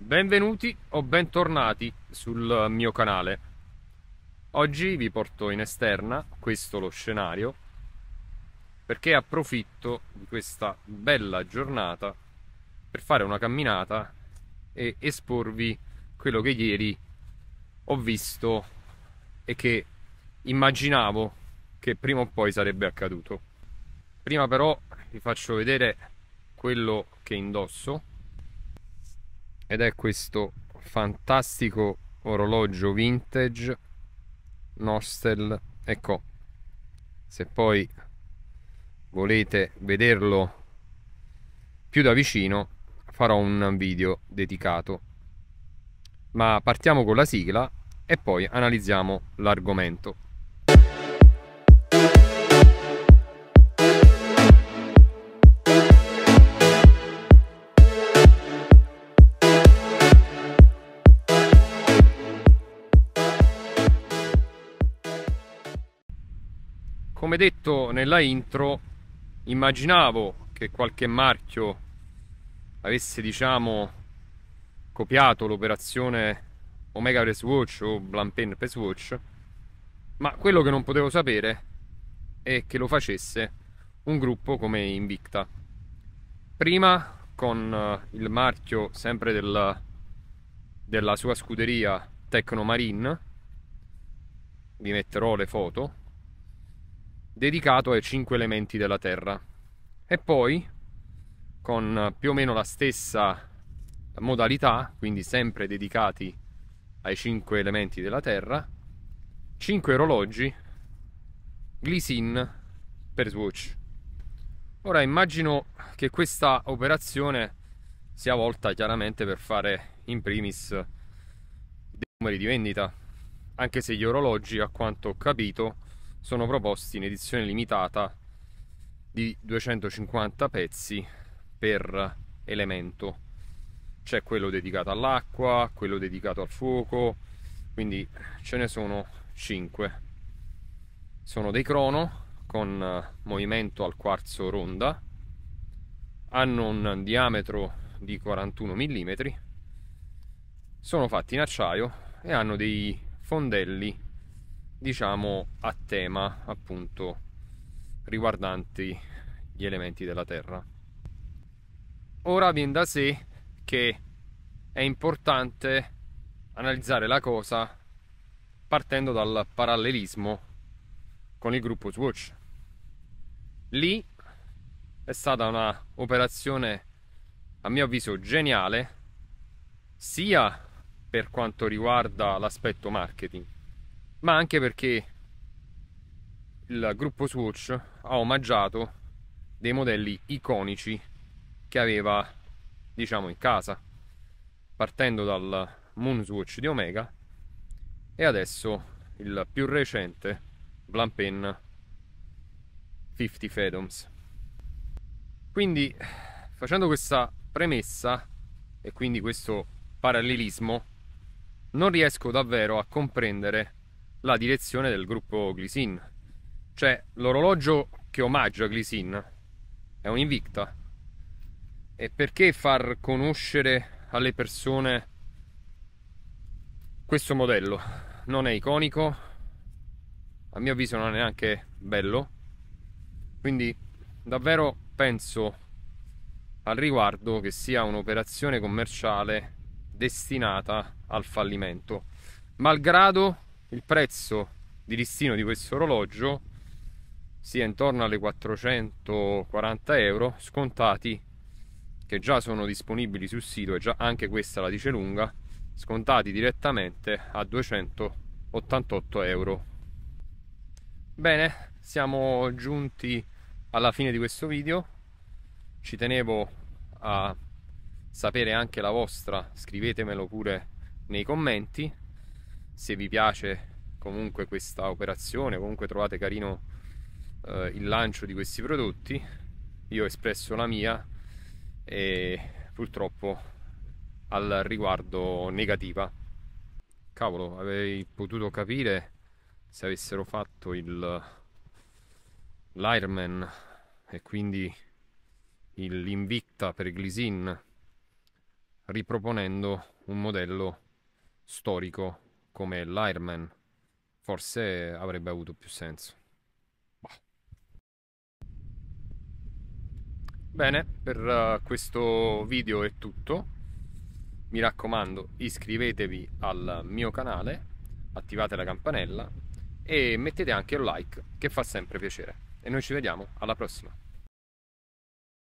Benvenuti o bentornati sul mio canale. Oggi vi porto in esterna, questo lo scenario, perché approfitto di questa bella giornata per fare una camminata e esporvi quello che ieri ho visto e che immaginavo che prima o poi sarebbe accaduto. Prima però vi faccio vedere quello che indosso ed è questo fantastico orologio vintage Nostel ecco se poi volete vederlo più da vicino farò un video dedicato ma partiamo con la sigla e poi analizziamo l'argomento come detto nella intro immaginavo che qualche marchio avesse diciamo copiato l'operazione Omega Press Watch o Blampen Press Watch ma quello che non potevo sapere è che lo facesse un gruppo come Invicta prima con eh, il marchio sempre del, della sua scuderia Tecnomarine vi metterò le foto dedicato ai cinque elementi della terra. E poi, con più o meno la stessa modalità, quindi sempre dedicati ai cinque elementi della terra, cinque orologi Glycin per Swatch. Ora immagino che questa operazione sia volta chiaramente per fare in primis dei numeri di vendita, anche se gli orologi, a quanto ho capito, sono proposti in edizione limitata di 250 pezzi per elemento. C'è quello dedicato all'acqua, quello dedicato al fuoco, quindi ce ne sono 5. Sono dei crono con movimento al quarzo ronda, hanno un diametro di 41 mm, sono fatti in acciaio e hanno dei fondelli diciamo a tema appunto riguardanti gli elementi della terra. Ora viene da sé che è importante analizzare la cosa partendo dal parallelismo con il gruppo Swatch. Lì è stata un'operazione a mio avviso geniale sia per quanto riguarda l'aspetto marketing ma anche perché il gruppo Swatch ha omaggiato dei modelli iconici che aveva diciamo in casa partendo dal Moon Swatch di Omega e adesso il più recente Blampen 50 Fathoms quindi facendo questa premessa e quindi questo parallelismo non riesco davvero a comprendere la direzione del gruppo Glycin. Cioè, l'orologio che omaggia Glycin è un Invicta. E perché far conoscere alle persone questo modello? Non è iconico, a mio avviso non è neanche bello, quindi davvero penso al riguardo che sia un'operazione commerciale destinata al fallimento, malgrado il prezzo di listino di questo orologio sia intorno alle 440 euro scontati che già sono disponibili sul sito e già anche questa la dice lunga scontati direttamente a 288 euro bene siamo giunti alla fine di questo video ci tenevo a sapere anche la vostra scrivetemelo pure nei commenti se vi piace comunque questa operazione, comunque trovate carino eh, il lancio di questi prodotti, io ho espresso la mia e purtroppo al riguardo negativa. Cavolo, avrei potuto capire se avessero fatto il l'Ironman e quindi l'Invicta per Glisin riproponendo un modello storico come l'Iron Man, forse avrebbe avuto più senso. Bah. Bene, per uh, questo video è tutto. Mi raccomando, iscrivetevi al mio canale, attivate la campanella e mettete anche un like che fa sempre piacere. E noi ci vediamo alla prossima.